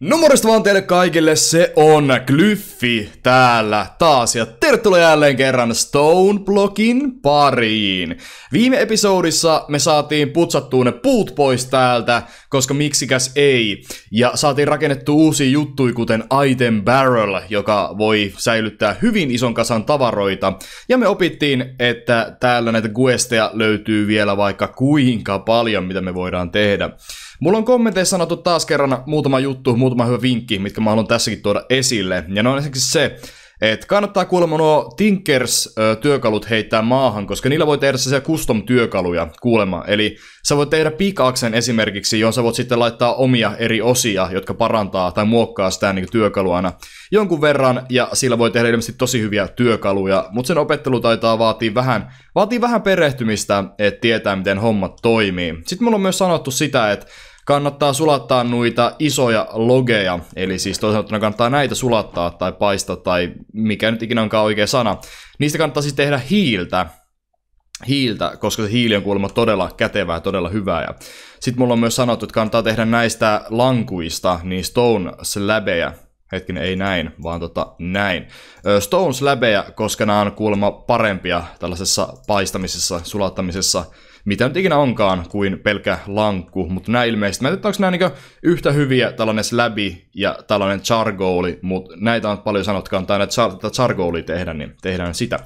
No morjesta vaan teille kaikille, se on Glyffi täällä taas ja tervetuloa jälleen kerran Stoneblockin pariin. Viime episodissa me saatiin putsattua ne puut pois täältä, koska miksikäs ei. Ja saatiin rakennettu uusi juttui kuten Item Barrel, joka voi säilyttää hyvin ison kasan tavaroita. Ja me opittiin, että täällä näitä guesteja löytyy vielä vaikka kuinka paljon, mitä me voidaan tehdä. Mulla on kommenteissa sanottu taas kerran muutama juttu, muutama hyvä vinkki, mitkä mä haluan tässäkin tuoda esille. Ja ne on esimerkiksi se, et kannattaa kuulemma nuo Tinkers-työkalut heittää maahan, koska niillä voi tehdä sellaisia custom-työkaluja kuulemma. Eli sä voit tehdä pikaksen esimerkiksi, johon sä voit sitten laittaa omia eri osia, jotka parantaa tai muokkaa sitä niin työkaluana. jonkun verran, ja sillä voi tehdä ilmeisesti tosi hyviä työkaluja, mutta sen opettelu taitaa vaatii vähän, vaatii vähän perehtymistä, että tietää miten hommat toimii. Sitten mulla on myös sanottu sitä, että kannattaa sulattaa noita isoja logeja, eli siis toisaalta kannattaa näitä sulattaa tai paista tai mikä nyt ikinä onkaan oikea sana. Niistä kannattaa siis tehdä hiiltä, hiiltä, koska se hiili on kuulemma todella kätevää, todella hyvää. Ja sitten mulla on myös sanottu, että kannattaa tehdä näistä lankuista, niin stone slabeja, hetkinen, ei näin, vaan tota näin. Stone slabeja, koska nämä on kuulemma parempia tällaisessa paistamisessa, sulattamisessa, mitä nyt ikinä onkaan, kuin pelkä lankku. Mutta nämä ilmeisesti, mä en tiedä, onko nämä niinku yhtä hyviä, tällainen slabi ja tällainen chargooli, mutta näitä on paljon sanottu, tai näitä char- chargooli tehdä, niin tehdään sitä.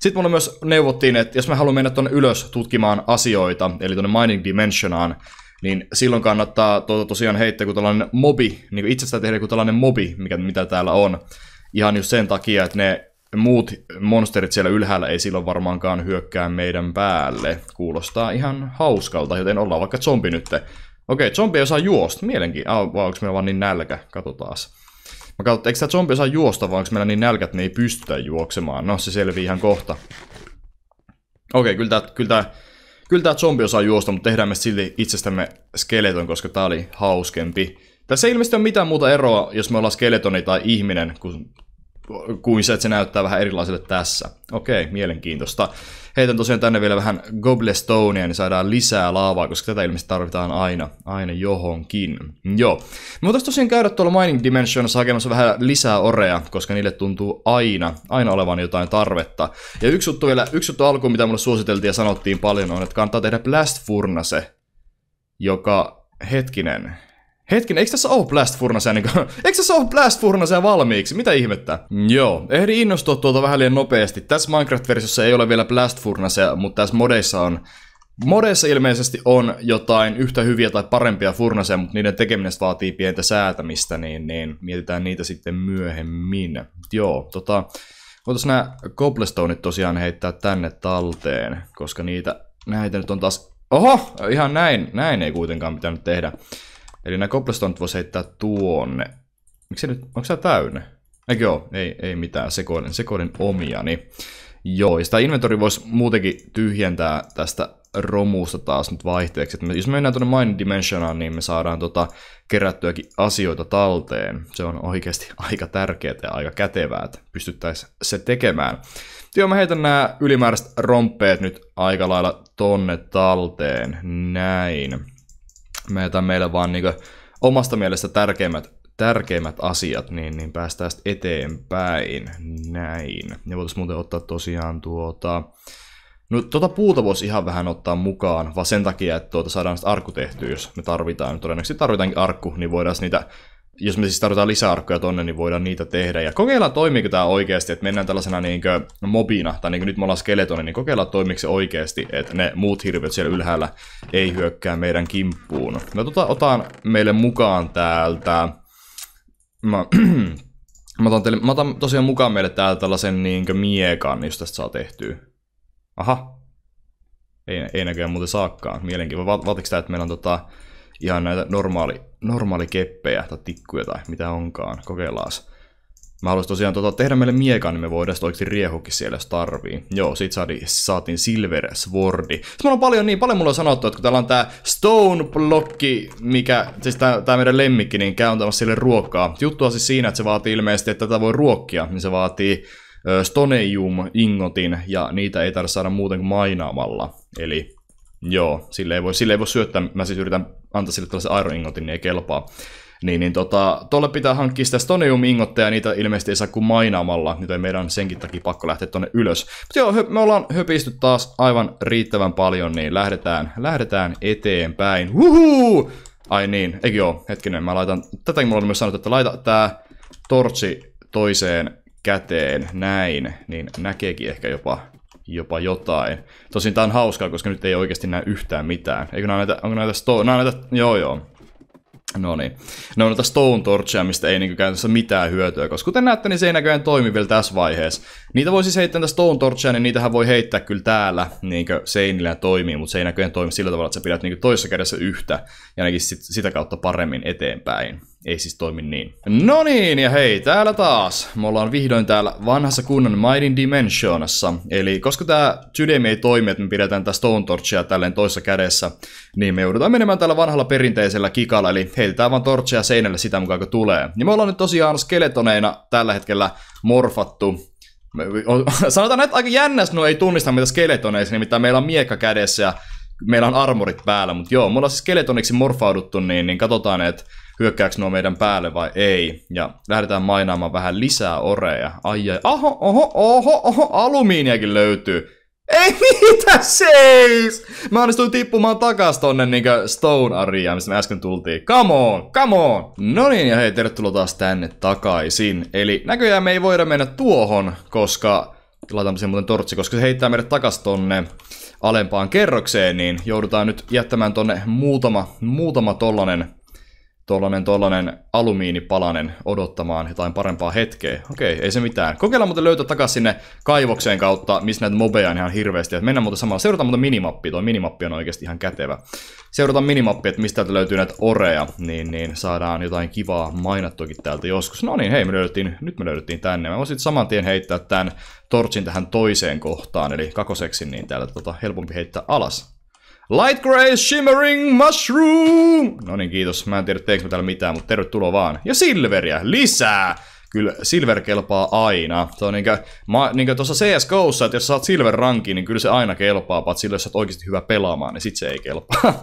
Sitten mulle myös neuvottiin, että jos mä haluan mennä tuonne ylös tutkimaan asioita, eli tuonne Mining Dimensionaan, niin silloin kannattaa tuota tosiaan heittää kun tällainen mobi, niin itsestään itsestä tehdä kuin tällainen mobi, mikä, mitä täällä on. Ihan just sen takia, että ne muut monsterit siellä ylhäällä ei silloin varmaankaan hyökkää meidän päälle. Kuulostaa ihan hauskalta, joten ollaan vaikka zombi nyt. Okei, zombi osaa juosta. Mielenkiin. Ah, vai onko meillä vaan niin nälkä? Katsotaan. Mä katsotaan, eikö tämä zombi osaa juosta, vai onko meillä niin nälkä, että niin ei pystytä juoksemaan? No, se selvii ihan kohta. Okei, kyllä tämä, kyllä tämä, kyllä tämä zombi osaa juosta, mutta tehdään me silti itsestämme skeleton, koska tämä oli hauskempi. Tässä ei ilmeisesti ole mitään muuta eroa, jos me ollaan skeletoni tai ihminen, kun kuin se, että se näyttää vähän erilaiselle tässä. Okei, mielenkiintoista. Heitän tosiaan tänne vielä vähän Goblestonia, niin saadaan lisää laavaa, koska tätä ilmeisesti tarvitaan aina, aina johonkin. Joo. Me voitaisiin tosiaan käydä tuolla Mining Dimensionissa hakemassa vähän lisää orea, koska niille tuntuu aina, aina olevan jotain tarvetta. Ja yksi juttu vielä, yksi juttu alkuun, mitä mulle suositeltiin ja sanottiin paljon, on, että kannattaa tehdä Blast Furnace, joka, hetkinen, Hetken, eikö tässä ole Blast Furnace niinku, eikö tässä ole Blast Furnace valmiiksi? Mitä ihmettä? Joo, ehdi innostua tuolta vähän liian nopeasti. Tässä Minecraft-versiossa ei ole vielä Blast Furnace, mutta tässä modeissa on. Modeissa ilmeisesti on jotain yhtä hyviä tai parempia furnaseja, mutta niiden tekeminen vaatii pientä säätämistä, niin, niin mietitään niitä sitten myöhemmin. Joo, tota, voitaisiin nämä cobblestoneit tosiaan heittää tänne talteen, koska niitä, näitä nyt on taas... Oho, ihan näin, näin ei kuitenkaan pitänyt tehdä. Eli nämä cobblestoneit voisi heittää tuonne. Miksi nyt, onko tämä täynnä? Eikö joo, ei, ei mitään, sekoilen, sekoilen omiani. Joo, ja sitä inventori voisi muutenkin tyhjentää tästä romusta taas nyt vaihteeksi. Että jos me mennään tuonne Mind Dimensionaan, niin me saadaan tota kerättyäkin asioita talteen. Se on oikeasti aika tärkeää ja aika kätevää, että pystyttäisiin se tekemään. Joo, mä heitän nämä ylimääräiset rompeet nyt aika lailla tonne talteen. Näin me jätän meille vaan niin omasta mielestä tärkeimmät, tärkeimmät asiat, niin, niin päästään sitten eteenpäin. Näin. Ja voitaisiin muuten ottaa tosiaan tuota... No tuota puuta voisi ihan vähän ottaa mukaan, vaan sen takia, että tuota saadaan sitä arkku tehtyä, jos me tarvitaan. Todennäköisesti tarvitaankin arkku, niin voidaan niitä jos me siis tarvitaan lisäarkkoja tonne, niin voidaan niitä tehdä. Ja kokeillaan toimiiko tämä oikeasti, että mennään tällaisena niinkö mobina, tai niinkö nyt me ollaan skeletoni, niin kokeillaan toimiko se oikeasti, että ne muut hirviöt siellä ylhäällä ei hyökkää meidän kimppuun. Mä no tota, otan meille mukaan täältä... Mä, mä, otan teille, mä otan tosiaan mukaan meille täältä tällaisen niinkö miekan, jos tästä saa tehtyä. Aha. Ei, ei näköjään muuten saakkaan. Mielenkiintoista. Vaatiko tämä, että meillä on tota ihan näitä normaali, normaali keppejä tai tikkuja tai mitä onkaan. Kokeillaan. Mä haluaisin tosiaan tota, tehdä meille miekan, niin me voidaan oikeasti riehukin siellä, jos tarvii. Joo, sit saatiin, saatiin Silver Swordi. Sitten mulla on paljon niin, paljon mulla on sanottu, että kun täällä on tää Stone Blocki, mikä, siis tää, tää meidän lemmikki, niin käy antamassa sille ruokaa. Juttua siis siinä, että se vaatii ilmeisesti, että tätä voi ruokkia, niin se vaatii Stoneium ingotin, ja niitä ei tarvitse saada muuten kuin mainaamalla. Eli Joo, sille ei voi, sille ei voi syöttää. Mä siis yritän antaa sille tällaisen Iron Ingotin, niin ei kelpaa. Niin, niin tota, tuolle pitää hankkia sitä Stonium-ingotteja, niitä ilmeisesti ei saa kuin mainaamalla, joten niin meidän on senkin takia pakko lähteä tonne ylös. Mutta joo, me ollaan höpisty taas aivan riittävän paljon, niin lähdetään, lähdetään eteenpäin. Huhu! Ai niin, eikö joo, hetkinen, mä laitan, tätäkin mulla on myös sanottu, että laita tää torsi toiseen käteen, näin, niin näkeekin ehkä jopa jopa jotain. Tosin tää on hauskaa, koska nyt ei oikeasti näe yhtään mitään. Eikö nää näitä, onko näitä sto- nää näitä, joo joo. No niin. Ne on näitä Stone Torchia, mistä ei niinku käytännössä mitään hyötyä, koska kuten näette, niin se ei näköjään toimi vielä tässä vaiheessa. Niitä voisi siis heittää Stone Torchia, niin niitähän voi heittää kyllä täällä niin seinillä ja toimii, mutta se ei näköjään toimi sillä tavalla, että sä pidät niin toisessa kädessä yhtä ja ainakin sit, sitä kautta paremmin eteenpäin. Ei siis toimi niin. No niin, ja hei, täällä taas. Me ollaan vihdoin täällä vanhassa kunnan Maiden Dimensionassa. Eli koska tämä Tydemi ei toimi, että me pidetään tätä Stone Torchia tälleen toisessa kädessä, niin me joudutaan menemään tällä vanhalla perinteisellä kikalla, eli heitetään vaan torchia seinälle sitä mukaan kun tulee. Niin me ollaan nyt tosiaan skeletoneina tällä hetkellä morfattu Sanotaan, että aika jännäs no ei tunnista mitä skeletoneiksi, nimittäin meillä on miekka kädessä ja meillä on armorit päällä, mutta joo, me ollaan siis skeletoniksi morfauduttu, niin, niin katsotaan, että hyökkääkö nuo meidän päälle vai ei. Ja lähdetään mainaamaan vähän lisää oreja. Ai ai, oho, oho, oho, oho, alumiiniakin löytyy. Ei mitä seis! Mä onnistuin tippumaan takas tonne niin Stone Area, mistä me äsken tultiin. Come on, come on! No niin, ja hei, tervetuloa taas tänne takaisin. Eli näköjään me ei voida mennä tuohon, koska... Laitamme sen muuten tortsi, koska se heittää meidät takas tonne alempaan kerrokseen, niin joudutaan nyt jättämään tonne muutama, muutama tollanen tuollainen, tuollainen alumiinipalanen odottamaan jotain parempaa hetkeä. Okei, ei se mitään. Kokeillaan muuten löytää takaisin sinne kaivokseen kautta, missä näitä mobeja on ihan hirveästi. Et mennään muuten samalla. Seurataan muuten minimappia. Tuo minimappi on oikeasti ihan kätevä. Seurataan minimappia, että mistä löytyy näitä oreja. Niin, niin saadaan jotain kivaa mainattuakin täältä joskus. No niin, hei, me löydettiin, nyt me löydettiin tänne. Mä voisin saman tien heittää tämän tortsin tähän toiseen kohtaan, eli kakoseksi, niin täällä tota, helpompi heittää alas. Light Grey Shimmering Mushroom! No niin, kiitos. Mä en tiedä, teekö mä täällä mitään, mutta tervetuloa vaan. Ja Silveria, lisää! Kyllä Silver kelpaa aina. Se on niinkö, mä, niinkö tuossa CSGOssa, että jos saat Silver rankin, niin kyllä se aina kelpaa, paitsi silloin, jos sä oot oikeasti hyvä pelaamaan, niin sit se ei kelpaa.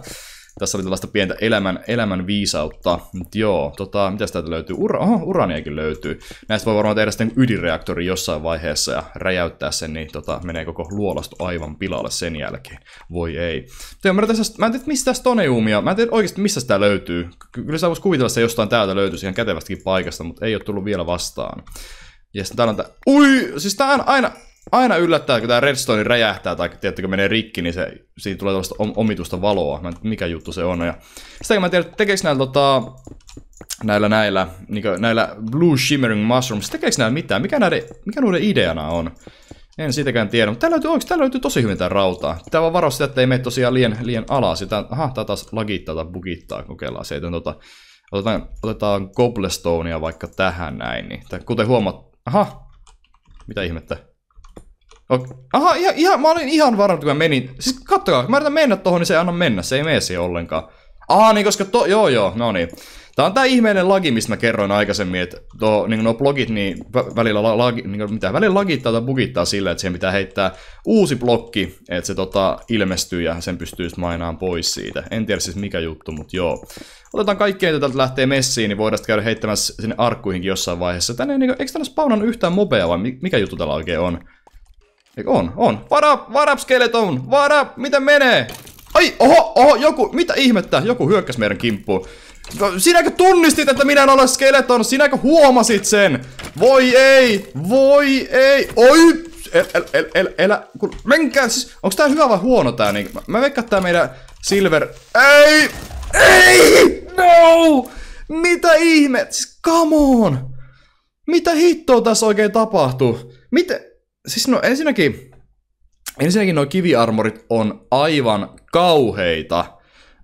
Tässä oli tällaista pientä elämän, elämän viisautta. Mutta joo, tota, mitä täältä löytyy? Ura, oho, uraniakin löytyy. Näistä voi varmaan tehdä sitten ydinreaktori jossain vaiheessa ja räjäyttää sen, niin tota, menee koko luolasto aivan pilalle sen jälkeen. Voi ei. Mutta mä, tässä, mä en tiedä, mistä stoniumia, mä en tiedä oikeasti, mistä sitä löytyy. Kyllä sä vois kuvitella, että se jostain täältä löytyy ihan kätevästikin paikasta, mutta ei ole tullut vielä vastaan. Ja sitten täällä on tää... Ui! Siis tää on aina aina yllättää, kun tämä redstone räjähtää tai tiedättekö menee rikki, niin se, siitä tulee tällaista omitusta valoa. Mä en tiedä, mikä juttu se on. Ja sitä mä en tiedä, tekeekö näillä tota, näillä, näillä, niin näillä Blue Shimmering Mushrooms, tekeekö näillä mitään? Mikä, näiden, mikä noiden ideana on? En sitäkään tiedä, mutta täällä löytyy, oikein, täällä löytyy tosi hyvin tää rautaa. Tää vaan varo sitä, että ei mene tosiaan liian, liian alas. Sitä, aha, tää taas lagittaa tai bugittaa, kokeillaan se, tota, otetaan, otetaan cobblestonea vaikka tähän näin. Niin, tää, kuten huomaat, aha, mitä ihmettä. Okay. Aha, ihan, ihan, mä olin ihan varma, kun mä menin. Siis kattokaa, kun mä yritän mennä tohon, niin se ei anna mennä. Se ei mene siihen ollenkaan. Aha, niin koska to... Joo, joo, no niin. Tää on tää ihmeinen lagi, mistä mä kerroin aikaisemmin, että tuo, niin nuo blogit, niin välillä, la, lagi, niin mitä, välillä lagittaa tai bugittaa sillä, että siihen pitää heittää uusi blokki, että se tota, ilmestyy ja sen pystyy mainaan pois siitä. En tiedä siis mikä juttu, mutta joo. Otetaan kaikkea, että täältä lähtee messiin, niin voidaan käydä heittämässä sinne arkkuihinkin jossain vaiheessa. Tänne, niin, eikö tänne spawnan yhtään mobea vai mikä juttu täällä oikein on? On, on. What up, what up, skeleton? What up, miten menee? Ai, oho, oho, joku, mitä ihmettä? Joku hyökkäsi meidän kimppuun. No, sinäkö tunnistit, että minä en ole skeleton? Sinäkö huomasit sen? Voi ei, voi ei, oi! El, el, el, el, elä, kun, menkää, siis, onks tää hyvä vai huono tää niin? Mä, mä veikkaan tää meidän silver, ei, ei, no! Mitä ihme, siis come on! Mitä hittoa tässä oikein tapahtuu? Miten, siis no ensinnäkin, ensinnäkin nuo kiviarmorit on aivan kauheita.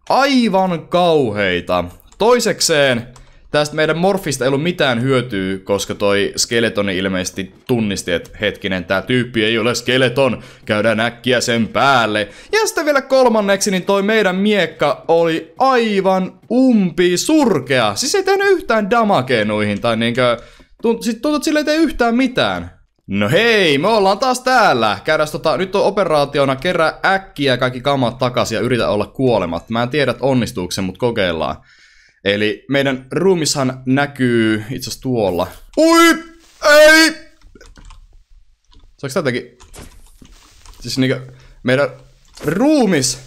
Aivan kauheita. Toisekseen, tästä meidän morfista ei ollut mitään hyötyä, koska toi skeletoni ilmeisesti tunnisti, että hetkinen, tää tyyppi ei ole skeleton, käydään äkkiä sen päälle. Ja sitten vielä kolmanneksi, niin toi meidän miekka oli aivan umpi surkea. Siis ei tehnyt yhtään damakeenuihin, noihin, tai niinkö, tunt, sit siis tuntut sille ei tee yhtään mitään. No hei, me ollaan taas täällä. Käydään tota, nyt on operaationa kerää äkkiä kaikki kamat takaisin ja yritä olla kuolemat. Mä en tiedä, että onnistuuko se, mutta kokeillaan. Eli meidän ruumishan näkyy itse asiassa tuolla. Ui! Ei! Saanko tätäkin? Siis niinku, Meidän ruumis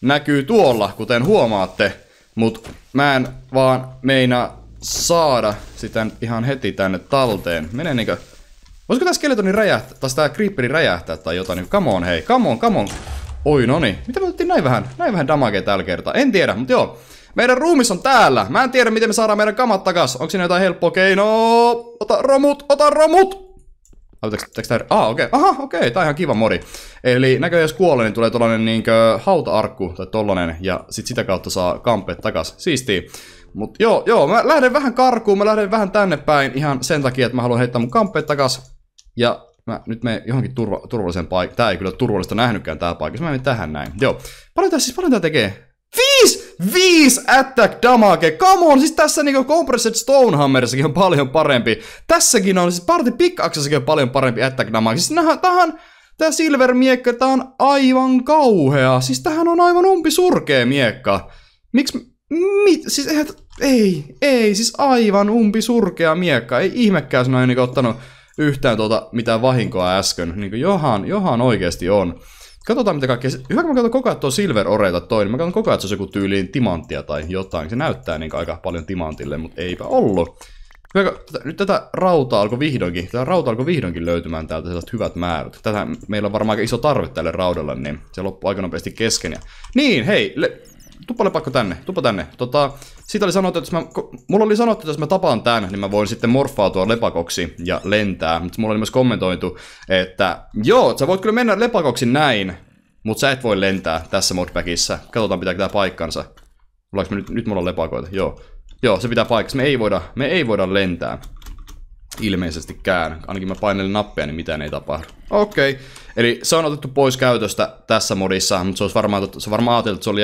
näkyy tuolla, kuten huomaatte. Mut mä en vaan meinaa saada sitä ihan heti tänne talteen. niinku... niinkö... Voisiko tää skeletoni räjähtää, tai tää creeperi räjähtää tai jotain, niin come on hei, come on, come on. Oi no niin. mitä me otettiin näin vähän, näin vähän damagea tällä kertaa, en tiedä, mutta joo. Meidän ruumis on täällä, mä en tiedä miten me saadaan meidän kamat takas, onko siinä jotain helppoa keinoa? Ota romut, ota romut! Autaks tää? Ah, okei. Okay. Aha, okei. Okay. Tää on ihan kiva mori. Eli näköjään jos kuolee, niin tulee tollanen niinkö hauta-arkku, tai tollanen. Ja sit sitä kautta saa kampeet takas. Siistii. Mut joo, joo. Mä lähden vähän karkuun. Mä lähden vähän tänne päin ihan sen takia, että mä haluan heittää mun kampeet takas. Ja mä nyt menen johonkin turva, turvalliseen paikkaan. Tää ei kyllä turvallista nähnytkään tää paikka. Mä menen tähän näin. Joo. Paljon tää siis, paljon tää tekee? viis Viis attack damage! Come on! Siis tässä niinku Compressed Stonehammerissakin on paljon parempi. Tässäkin on, siis Party Pickaxessakin on paljon parempi attack damage. Siis nähdään tähän, tää Silver miekka, tää on aivan kauhea. Siis tähän on aivan umpi surkea miekka. Miksi, mit, siis eihän, ei, ei, siis aivan umpi surkea miekka. Ei ihmekään, jos noin niinku ottanut yhtään tuota mitään vahinkoa äsken. Niin kuin johan, johan oikeasti on. Katsotaan mitä kaikkea. Hyvä, kun mä katson koko ajan tuo Silver Oreta toinen. Niin mä katson koko ajan, että se on joku tyyliin timanttia tai jotain. Se näyttää niin aika paljon timantille, mutta eipä ollut. Hyvä, tätä, nyt tätä rautaa alkoi vihdoinkin, tätä rauta alkoi vihdoinkin löytymään täältä sellaiset hyvät määrät. Tätä meillä on varmaan aika iso tarve tälle raudalle, niin se loppuu aika nopeasti kesken. Ja... Niin, hei, le- tuppalle pakko tänne, tuppa tänne. Tota, siitä oli sanottu, että jos mä, mulla oli sanottu, että jos mä tapaan tän, niin mä voin sitten morfautua lepakoksi ja lentää. Mutta mulla oli myös kommentoitu, että joo, sä voit kyllä mennä lepakoksi näin, mutta sä et voi lentää tässä modpackissa. Katsotaan pitääkö tää paikkansa. Ollaanko me nyt, nyt mulla on lepakoita, joo. Joo, se pitää paikkansa. Me ei voida, me ei voida lentää. Ilmeisestikään. Ainakin mä painelin nappia, niin mitään ei tapahdu. Okei. Okay. Eli se on otettu pois käytöstä tässä modissa, mutta se, olisi varmaan, se varmaan ajateltu, että se oli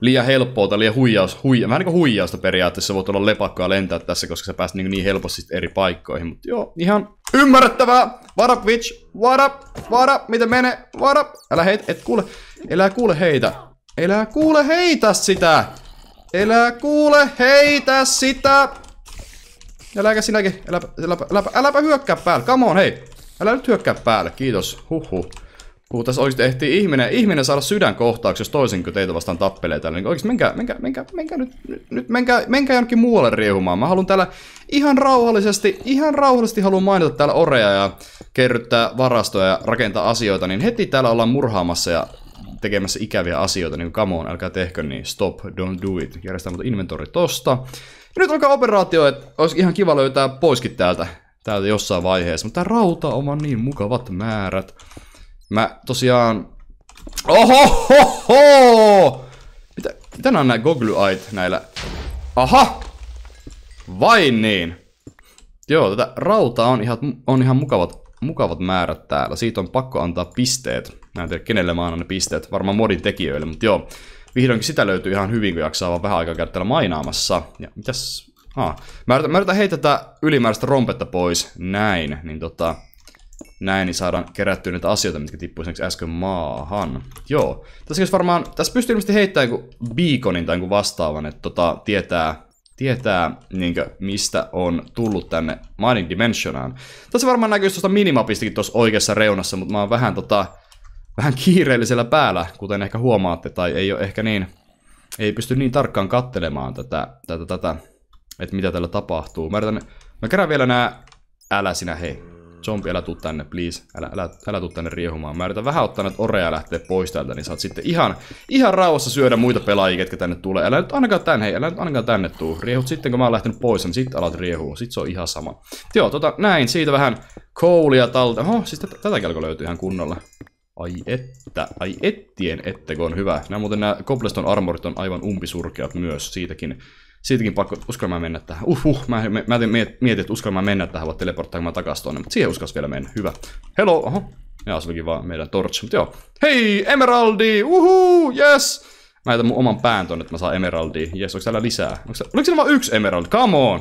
liian helppoa tai liian huijaus, huija, vähän niin kuin huijausta periaatteessa voit olla lepakkoa lentää tässä, koska sä pääset niin, niin helposti eri paikkoihin. Mutta joo, ihan ymmärrettävää. What up, bitch? What up? What up? Miten menee? What up? Älä heitä, et kuule. Elää kuule heitä. Elää kuule heitä sitä. Elää kuule heitä sitä. Äläkä sinäkin. Äläpä, äläpä, äläpä, äläpä hyökkää päälle. Come on, hei. Älä nyt hyökkää päälle, kiitos. Huhhuh. Kun tässä oikeasti ehtii ihminen, ihminen saada sydänkohtauksen jos toisin kuin teitä vastaan tappelee täällä. Niin oikeasti menkää, menkää, menkää, menkää nyt, nyt menkää, menkää jonnekin muualle riehumaan. Mä haluan täällä ihan rauhallisesti, ihan rauhallisesti haluan mainita täällä oreja ja kerryttää varastoja ja rakentaa asioita. Niin heti täällä ollaan murhaamassa ja tekemässä ikäviä asioita, niin come on, älkää tehkö niin, stop, don't do it. Järjestää mut tuota inventori tosta. Ja nyt alkaa operaatio, että olisi ihan kiva löytää poiskin täältä, täältä jossain vaiheessa, mutta tää rauta on niin mukavat määrät. Mä tosiaan... Oho! Mitä, mitä nää on goggly eyed näillä? Aha! Vain niin! Joo, tätä rautaa on ihan, on ihan mukavat, mukavat määrät täällä. Siitä on pakko antaa pisteet. Mä en tiedä, kenelle mä annan ne pisteet. Varmaan modin tekijöille, mutta joo. Vihdoinkin sitä löytyy ihan hyvin, kun jaksaa vaan vähän aikaa käydä mainaamassa. Ja mitäs... Ah. Mä yritän, mä yritän heittää tätä ylimääräistä rompetta pois. Näin. Niin tota näin, niin saadaan kerättyä niitä asioita, mitkä tippui esimerkiksi äsken maahan. Joo. Tässä varmaan, tässä pystyy ilmeisesti heittämään joku beaconin tai joku vastaavan, että tota, tietää, tietää niinkö, mistä on tullut tänne Mining Dimensionaan. Tässä varmaan näkyy tuosta minimapistikin tuossa oikeassa reunassa, mutta mä oon vähän tota, vähän kiireellisellä päällä, kuten ehkä huomaatte, tai ei ole ehkä niin, ei pysty niin tarkkaan kattelemaan tätä, tätä, tätä että mitä täällä tapahtuu. Mä, yritän, mä kerään vielä nämä, älä sinä hei, Zombi, älä tuu tänne, please. Älä, älä, älä tuu tänne riehumaan. Mä yritän vähän ottaa näitä oreja lähteä pois täältä, niin saat sitten ihan, ihan rauhassa syödä muita pelaajia, ketkä tänne tulee. Älä nyt ainakaan tänne, hei, älä nyt ainakaan tänne tuu. Riehut sitten, kun mä oon lähtenyt pois, niin sitten alat riehua. Sitten se on ihan sama. Joo, tota, näin, siitä vähän koulia talta. Oho, siis tätä, tätä kelko löytyy ihan kunnolla. Ai että, ai ettien ettekö on hyvä. Nämä muuten nämä Cobblestone armorit on aivan umpisurkeat myös, siitäkin siitäkin pakko mä mennä tähän. uh mä, mä, mä mietin, että mä mennä tähän, vaan teleporttaa mä takas tuonne, mutta siihen uskas vielä mennä. Hyvä. Hello, oho. Ja se olikin vaan meidän torch, mutta joo. Hei, emeraldi, uhu, yes! Mä jätän mun oman pään tonne, että mä saan emeraldi. Yes, onko täällä lisää? Onko täällä... Oliko siinä vaan yksi emeraldi? Come on!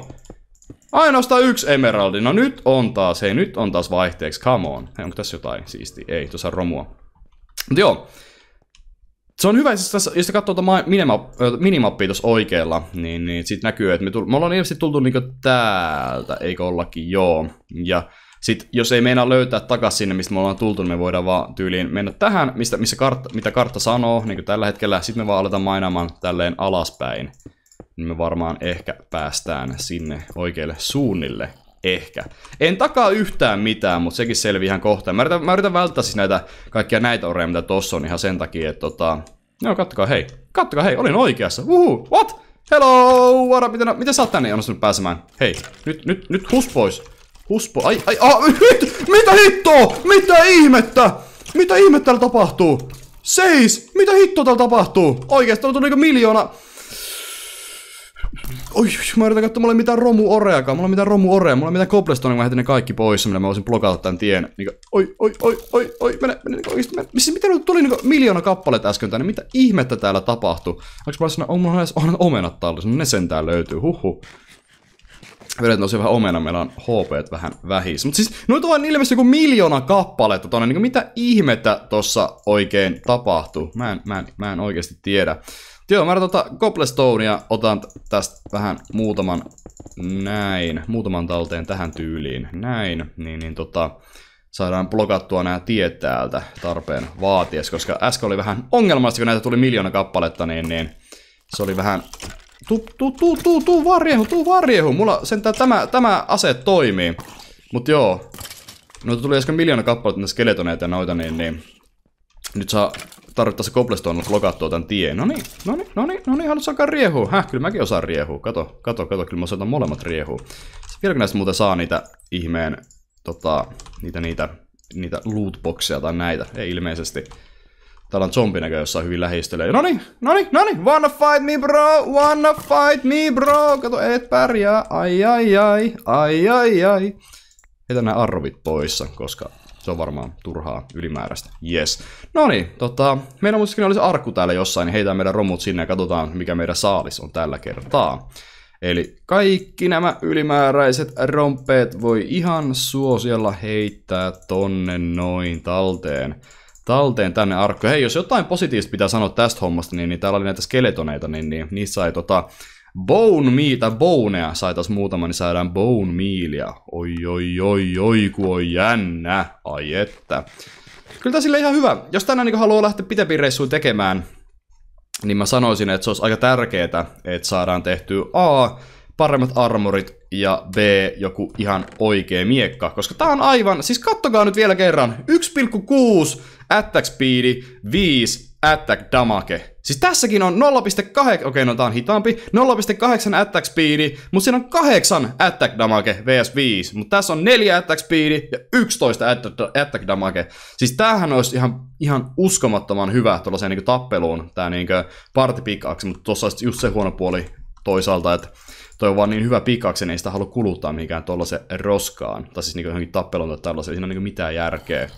Ainoastaan yksi emeraldi. No nyt on taas, hei nyt on taas vaihteeksi, come on. Hei, onko tässä jotain siistiä? Ei, tuossa on romua. Mutta joo, se on hyvä, siis tässä, jos katsoo tuota minimappia tuossa oikealla, niin, niin sit näkyy, että me, tull, me ollaan ilmeisesti tultu niinku täältä, eikö ollakin, joo. Ja sitten jos ei meinaa löytää takas sinne, mistä me ollaan tultu, niin me voidaan vaan tyyliin mennä tähän, mistä, missä kartta, mitä kartta sanoo, niin kuin tällä hetkellä. Sitten me vaan aletaan mainamaan tälleen alaspäin. Niin me varmaan ehkä päästään sinne oikealle suunnille Ehkä. En takaa yhtään mitään, mutta sekin selvii ihan kohta. Mä yritän, mä yritän välttää siis näitä kaikkia näitä oreja, mitä tossa on ihan sen takia, että tota... Joo, kattokaa hei. Kattokaa hei, olin oikeassa. Uhu, what? Hello, what up? Miten, miten sä oot tänne onnistunut pääsemään? Hei, nyt, nyt, nyt hus pois. Huspo, ai, ai, a, mit, mitä hittoa? Mitä ihmettä? Mitä ihmettä täällä tapahtuu? Seis! Mitä hittoa täällä tapahtuu? Oikeesti on tullut niinku miljoona... Oi, mä yritän katsoa, mulla ei mitään oreakaan, mulla ei mitään romuorea, mulla ei mitään cobblestone, kun mä ne kaikki pois, millä mä voisin blokata tän tien. Niin kuin, oi, oi, oi, oi, oi, mene, mene, niin oikeesti, mene. Missä, mitä nyt tuli niin kuin, miljoona kappaleet äsken tänne, mitä ihmettä täällä tapahtuu? Onko sanoa, on mulla edes on omenat tallessa, no ne sentään löytyy, huhu. Vedet se vähän omena, meillä on HP vähän vähissä. Mutta siis nyt on ilmeisesti joku miljoona kappaletta tonne, niin kuin, mitä ihmettä tossa oikein tapahtuu? Mä en, mä en, mä en oikeasti tiedä. Joo, mä tota Cobblestonea otan tästä vähän muutaman näin, muutaman talteen tähän tyyliin, näin, niin, niin tota, saadaan blokattua nämä tiet täältä tarpeen vaaties, koska äsken oli vähän ongelmallista, kun näitä tuli miljoona kappaletta, niin, niin se oli vähän Tuu, tuu, tuu, tuu, tuu varjehu, tuu varjehu. Mulla sentään tämä, tämä ase toimii. Mut joo. Noita tuli äsken miljoona kappaletta näitä skeletoneita ja noita, niin, niin nyt saa tarvittaessa koplestone blokattua tämän tien. No niin, no niin, no niin, no niin, haluat saakaan riehua? Häh, kyllä mäkin osaan riehua. Kato, kato, kato, kyllä mä osaan molemmat riehua. Vieläkö näistä muuten saa niitä ihmeen, tota, niitä, niitä, niitä lootboxeja tai näitä? Ei ilmeisesti. Täällä on zombi näkö on hyvin lähistöllä. No niin, no niin, no niin, wanna fight me bro, wanna fight me bro. Kato, et pärjää, ai ai ai, ai ai ai. Heitä nää arvit poissa, koska se on varmaan turhaa ylimääräistä. Yes. No niin, tota, meillä muistakin olisi se arkku täällä jossain, niin heitä meidän romut sinne ja katsotaan, mikä meidän saalis on tällä kertaa. Eli kaikki nämä ylimääräiset rompeet voi ihan suosiolla heittää tonne noin talteen. Talteen tänne arkku. Hei, jos jotain positiivista pitää sanoa tästä hommasta, niin, niin täällä oli näitä skeletoneita, niin, niin niissä ei tota, Bone Meata, Bonea saitas muutama, niin saadaan Bone Mealia. Oi, oi, oi, oi, ku on jännä. Ai että. Kyllä tää sille ihan hyvä. Jos tänään niin haluaa lähteä pitempiin reissuun tekemään, niin mä sanoisin, että se olisi aika tärkeetä, että saadaan tehtyä A, paremmat armorit ja B, joku ihan oikea miekka. Koska tää on aivan, siis kattokaa nyt vielä kerran, 1,6 attack speedi, 5 attack damage. Siis tässäkin on 0.8, okei okay, no tää on hitaampi, 0.8 attack speedi, mutta siinä on 8 attack damage vs 5, mutta tässä on 4 attack speedi ja 11 attack damage. Siis tämähän olisi ihan, ihan uskomattoman hyvä tuollaiseen niinku tappeluun, tää niinku party pickaxe, mutta tuossa olisi just se huono puoli toisaalta, että toi on vaan niin hyvä pikaksi, niin ei sitä halua kuluttaa mihinkään tuollaisen roskaan. Tai siis niinku johonkin tappeluun tai tällaiseen, siinä on niinku mitään järkeä.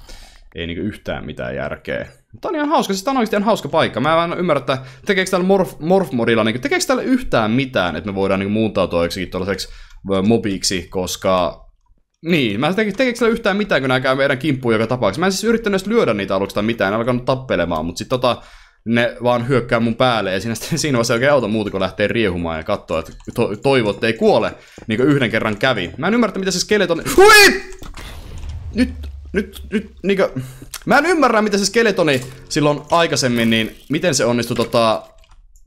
Ei niinku yhtään mitään järkeä. Tämä on ihan hauska, siis tämä on oikeasti ihan hauska paikka. Mä en ymmärrä, että tekeekö täällä morf, Morph-modilla, niin, tekeekö täällä yhtään mitään, että me voidaan niin, muuntautua joksikin tuollaiseksi mobiiksi, koska... Niin, mä tekeekö, tekeekö täällä yhtään mitään, kun nämä käy meidän kimppuun joka tapauksessa. Mä en siis yrittänyt lyödä niitä aluksi tai mitään, en alkanut tappelemaan, mutta sitten tota, ne vaan hyökkää mun päälle ja siinä, siinä vaiheessa oikein auta muuta kun lähtee riehumaan ja katsoa, että to, toivo, että ei kuole, niin kuin yhden kerran kävi. Mä en ymmärrä, mitä se skeleton... Hui! Nyt nyt, nyt, niinkö... Mä en ymmärrä, miten se skeletoni silloin aikaisemmin, niin miten se onnistui tota...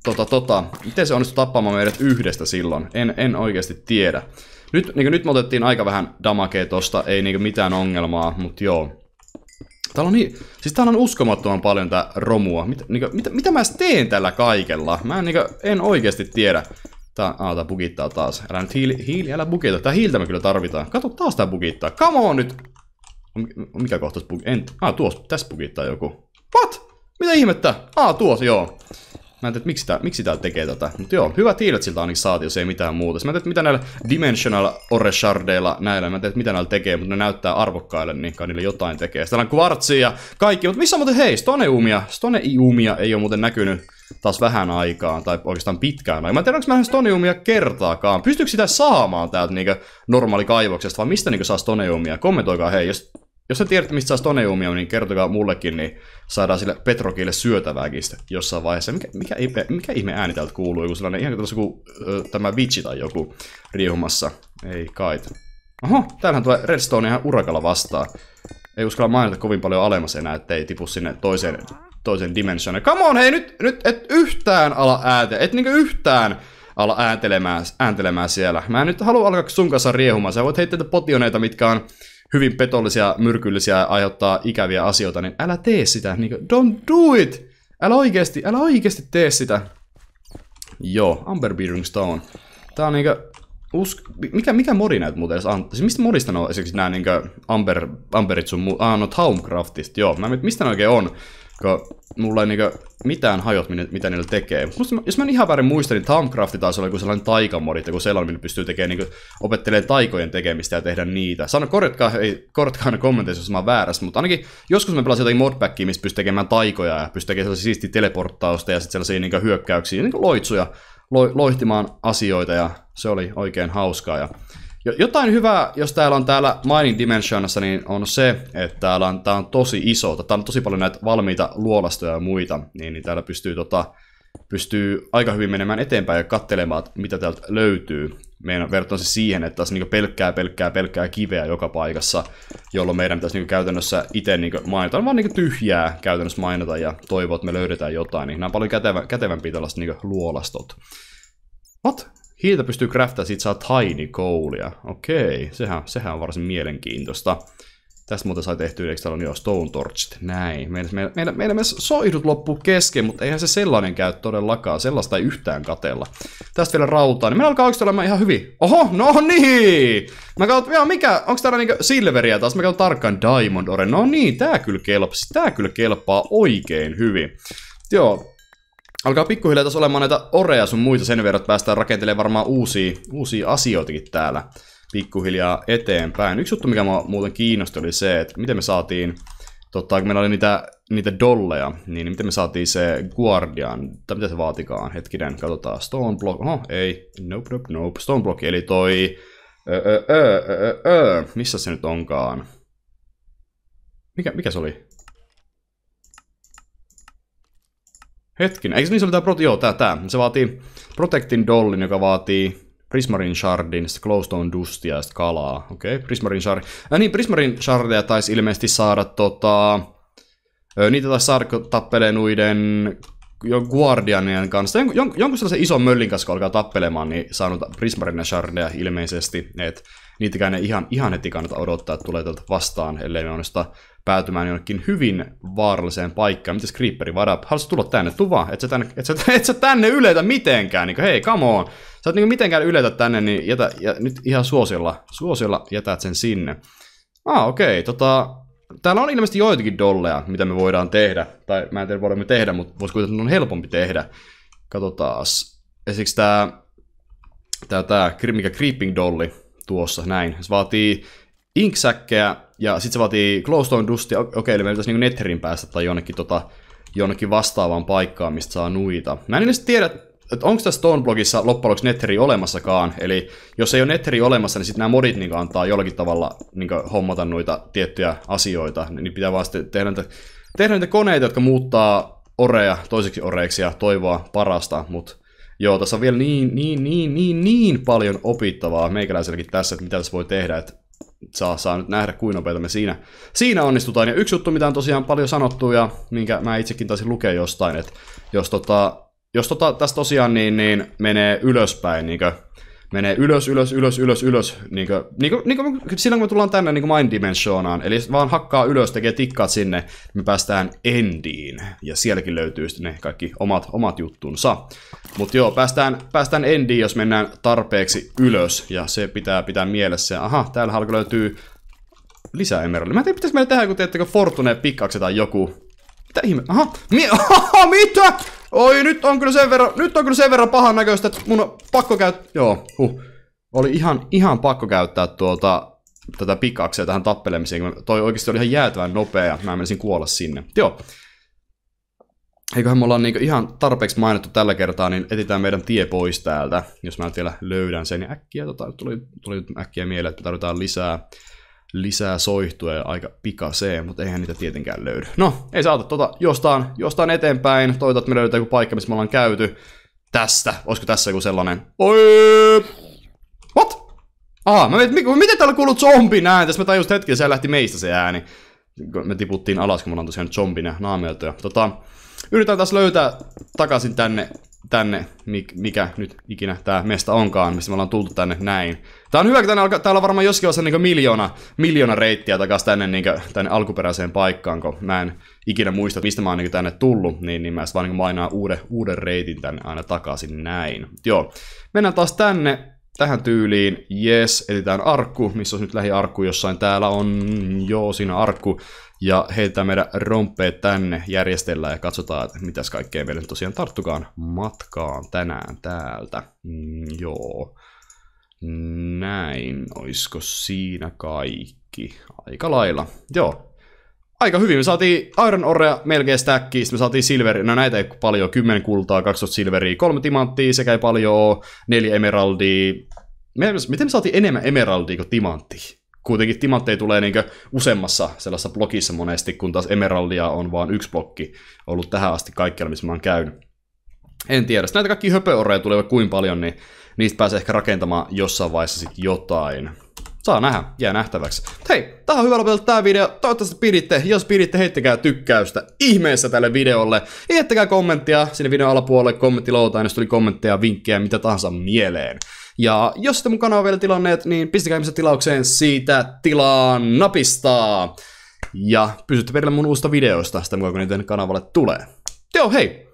Tota, tota, miten se onnistui tappamaan meidät yhdestä silloin? En, en oikeasti tiedä. Nyt, niinkö, nyt me otettiin aika vähän damakea tosta, ei niinkö mitään ongelmaa, mut joo. Täällä on niin, siis täällä on uskomattoman paljon tää romua. Mit, niinkö, mitä, mitä mä teen tällä kaikella? Mä en, niinkö, en oikeasti tiedä. Tää, aah, tää bugittaa taas. Älä nyt hiili, hiili älä bugita. Tää hiiltä me kyllä tarvitaan. Kato, taas tää bugittaa. Come on nyt! Mikä kohtaus bugi? En. Ah, tuossa. Tässä bugittaa joku. What? Mitä ihmettä? Ah, tuossa, joo. Mä en tiedä, miksi tää, miksi tää tekee tätä. Tota. Mutta joo, hyvä tiilet siltä ainakin saati, jos ei mitään muuta. Mä en tiedä, mitä näillä Dimensional Oreshardeilla näillä, mä en tiedä, mitä näillä tekee, mutta ne näyttää arvokkaille, niin kai niille jotain tekee. Sitten on kvartsia ja kaikki, mutta missä on muuten, hei, Stoneiumia, Umia ei ole muuten näkynyt taas vähän aikaan, tai oikeastaan pitkään aikaan. Mä en tiedä, onko mä Stone Umia kertaakaan. Pystyykö sitä saamaan täältä niinku normaali kaivoksesta, vai mistä niinku saa Umia? Kommentoikaa hei, jos jos sä tiedät, mistä saa stoneumia, niin kertokaa mullekin, niin saadaan sille Petrokille syötävääkin sitten jossain vaiheessa. Mikä, mikä, ihme, mikä ihme ääni täältä kuuluu? Joku sellainen, ihan kuin äh, tämä vitsi tai joku riehumassa. Ei kai. Oho, täällähän tulee redstone ihan urakalla vastaan. Ei uskalla mainita kovin paljon alemmas enää, ettei tipu sinne toiseen, toiseen dimensioon. Come on, hei, nyt, nyt et yhtään ala ääntä, et niinku yhtään ala ääntelemään, ääntelemään siellä. Mä en nyt halua alkaa sun kanssa riehumaan. Sä voit heittää potioneita, mitkä on hyvin petollisia, myrkyllisiä ja aiheuttaa ikäviä asioita, niin älä tee sitä. Niin kuin, don't do it! Älä oikeesti, älä oikeesti tee sitä. Joo, Amber Bearing Stone. Tää on niinkö... Usk... Mikä, mikä modi näyt muuten edes antaa? Siis mistä modista ne on esimerkiksi nää niinkö Amber, Amberit sun muu... Ah, no Taumcraftista, joo. Mä mistä ne oikein on? Kun mulla ei niinku mitään hajot, mitä niillä tekee. Musta, jos mä en ihan väärin muista, niin Tomcrafti taisi olla joku sellainen taikamodi, kun sellainen, millä pystyy tekemään, niin opettelee taikojen tekemistä ja tehdä niitä. Sano, korjatkaa, ei, korjatkaa ne kommenteissa, jos mä oon väärässä, mutta ainakin joskus mä pelasin jotain modpackia, missä pystyy tekemään taikoja ja pystyy tekemään sellaisia siistiä teleporttausta ja sitten sellaisia niin hyökkäyksiä, niin loitsuja, lo, loihtimaan asioita ja se oli oikein hauskaa. Ja jotain hyvää, jos täällä on täällä Mining dimensionissa, niin on se, että täällä on, tää on tosi iso. Täällä on tosi paljon näitä valmiita luolastoja ja muita, niin, niin täällä pystyy, tota, pystyy aika hyvin menemään eteenpäin ja katselemaan, mitä täältä löytyy. Meidän verrattuna se siis siihen, että tässä niinku pelkkää, pelkkää, pelkkää kiveä joka paikassa, jolloin meidän pitäisi niinku käytännössä itse niinku mainita, vaan niinku tyhjää käytännössä mainita ja toivoa, että me löydetään jotain. Niin nämä on paljon kätevä, kätevämpiä tällaiset niinku luolastot. What? Hiiltä pystyy craftaa, sit saa tiny coalia. Okei, sehän, sehän on varsin mielenkiintoista. Tästä muuten sai tehty eikö täällä on jo stone torchit? Näin. Meillä, meillä, meillä, meillä myös soihdut loppu kesken, mutta eihän se sellainen käy todellakaan. Sellaista ei yhtään katella. Tästä vielä rautaa, niin meillä alkaa olemaan ihan hyvin. Oho, no niin! Mä katson, joo, mikä, onks täällä niinku silveriä taas? Mä katson tarkkaan diamond ore. No niin, tää kyllä kelpaa, Tää kyllä kelpaa oikein hyvin. Joo, alkaa pikkuhiljaa tässä olemaan näitä oreja sun muita sen verran, että päästään rakentelemaan varmaan uusia, uusia asioitakin täällä pikkuhiljaa eteenpäin. Yksi juttu, mikä mua muuten kiinnosti, oli se, että miten me saatiin, totta, kun meillä oli niitä, niitä dolleja, niin miten me saatiin se Guardian, tai mitä se vaatikaan, hetkinen, katsotaan, Stone Block, oh, ei, nope, nope, nope, Stone Block, eli toi, ö, ö, ö, ö, missä se nyt onkaan? Mikä, mikä se oli? Hetkinen, eikö niissä oli tää, prot... joo, tää, tää. Se vaatii Protectin Dollin, joka vaatii Prismarin Shardin, sitten Glowstone Dustia ja sitten kalaa. Okei, okay, Prismarin Shard. Äh, niin, Prismarin Shardia taisi ilmeisesti saada tota... Ö, niitä taisi saada, kun tappelee noiden Guardianien kanssa. Jon, jon, jonkun sellaisen ison möllin kanssa, kun alkaa tappelemaan, niin saanut Prismarin ja Shardia ilmeisesti. Et niitäkään ei ihan, ihan heti kannata odottaa, että tulee tältä vastaan, ellei me onnistu päätymään jonnekin hyvin vaaralliseen paikkaan. Mitäs Creeperi, what Haluaisit tulla tänne? Tuva, et sä tänne, et sä, et sä tänne yletä mitenkään, niin kuin, hei, come on. Sä et niin mitenkään yletä tänne, niin jätä, ja nyt ihan suosilla, suosilla, jätät sen sinne. Ah, okei, okay, tota, Täällä on ilmeisesti joitakin dolleja, mitä me voidaan tehdä. Tai mä en tiedä, voidaan me tehdä, mutta voisi kuitenkin on helpompi tehdä. Katsotaas. Esimerkiksi tää, tää, tää mikä Creeping Dolly tuossa, näin. Se vaatii inksäkkejä, ja sitten se vaatii glowstone dustia. Okei, okay, eli me pitäisi niinku netherin päästä tai jonnekin, tota, jonnekin vastaavaan paikkaan, mistä saa nuita. Mä en edes tiedä, että onko tässä Stoneblogissa loppujen lopuksi netheri olemassakaan, eli jos ei ole netheri olemassa, niin sitten nämä modit niin antaa jollakin tavalla niin hommata noita tiettyjä asioita, niin pitää vaan sitten tehdä niitä, tehdä niitä koneita, jotka muuttaa oreja toiseksi oreiksi ja toivoa parasta, mutta joo, tässä on vielä niin, niin, niin, niin, niin paljon opittavaa meikäläiselläkin tässä, että mitä tässä voi tehdä, että saa, saa nyt nähdä, kuinka nopeita me siinä, siinä onnistutaan. Ja yksi juttu, mitä on tosiaan paljon sanottu ja minkä mä itsekin taisin lukea jostain, että jos, tota, jos tota, tässä tosiaan niin, niin menee ylöspäin niin menee ylös, ylös, ylös, ylös, ylös, niin kuin, niin kuin, niin kuin silloin kun me tullaan tänne niin kuin Mind Dimensionaan, eli vaan hakkaa ylös, tekee tikkaat sinne, niin me päästään endiin, ja sielläkin löytyy sitten ne kaikki omat, omat juttunsa. Mutta joo, päästään, päästään endiin, jos mennään tarpeeksi ylös, ja se pitää pitää mielessä. Aha, täällä löytyy lisää emeraldia. Mä en tiedä, pitäisikö meillä tehdä, kun teettekö Fortune pikkaksi tai joku, mitä ihme? Aha, mi Aha, mitä? Oi, nyt on kyllä sen verran, nyt on kyllä sen verran pahan näköistä, että mun on pakko käyttää... Joo, huh. Oli ihan, ihan pakko käyttää tuota, tätä pikaksia tähän tappelemiseen, kun toi oikeasti oli ihan jäätävän nopea ja mä menisin kuolla sinne. Joo. Eiköhän me ollaan niinku ihan tarpeeksi mainittu tällä kertaa, niin etitään meidän tie pois täältä. Jos mä vielä löydän sen, niin äkkiä tota, tuli, tuli äkkiä mieleen, että tarvitaan lisää lisää soihtuja aika pikaseen, mutta eihän niitä tietenkään löydy. No, ei saata tota jostain, jostain eteenpäin. Toivotaan, että me löydetään joku paikka, missä me ollaan käyty. Tästä. Olisiko tässä joku sellainen? Oi! What? Aha, mä mietin, miten täällä kuuluu zombin ääni? Tässä mä tajusin hetken, se lähti meistä se ääni. Me tiputtiin alas, kun me ollaan tosiaan zombina naameltoja. Tota, yritetään taas löytää takaisin tänne, tänne mikä nyt ikinä tää mesta onkaan, mistä me ollaan tultu tänne näin. Tää on hyvä, kun alka- alkaa, täällä on varmaan joskin osa niin miljoona, miljoona reittiä takaisin tänne, niin kuin, tänne alkuperäiseen paikkaan, kun mä en ikinä muista, mistä mä oon niin tänne tullut, niin, niin mä vaan niin mainaan uuden, uuden reitin tänne aina takaisin näin. Mut joo, mennään taas tänne, tähän tyyliin, yes, etsitään arkku, missä on nyt lähiarkku jossain, täällä on, joo, siinä arkku, ja heitetään meidän rompeet tänne, järjestellään ja katsotaan, että mitäs kaikkea meille tosiaan tarttukaan matkaan tänään täältä, mm, joo. Näin, oisko siinä kaikki? Aika lailla. Joo, aika hyvin. Me saatiin Iron Orea melkein stackiin, me saatiin Silveri, no näitä ei paljon, 10 kultaa, 12 Silveriä, 3 timanttia sekä ei paljon, 4 Emeraldia. Me, miten me saatiin enemmän Emeraldia kuin timanttia? Kuitenkin timantteja tulee niinkö useammassa sellaisessa blokissa monesti, kun taas Emeraldia on vain yksi blokki ollut tähän asti kaikkialla, missä mä oon käynyt. En tiedä. Sitten näitä kaikki höpöoreja tulee kuin paljon, niin niistä pääsee ehkä rakentamaan jossain vaiheessa sit jotain. Saa nähdä, jää nähtäväksi. Hei, tähän on hyvä lopetella tämä video. Toivottavasti piditte. Jos piditte, heittäkää tykkäystä ihmeessä tälle videolle. Heittäkää kommenttia sinne videon alapuolelle, kommenttiloutaan, jos tuli kommentteja, vinkkejä, mitä tahansa mieleen. Ja jos sitten mun kanava vielä tilanneet, niin pistäkää ihmiset tilaukseen siitä tilaa napistaa. Ja pysytte perillä mun uusista videoista sitä mukaan, kun niiden kanavalle tulee. Joo, hei!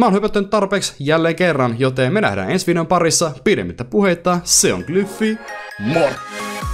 Mä oon hypättänyt tarpeeksi jälleen kerran, joten me nähdään ensi videon parissa pidemmittä puheita. Se on Glyffi. Moro!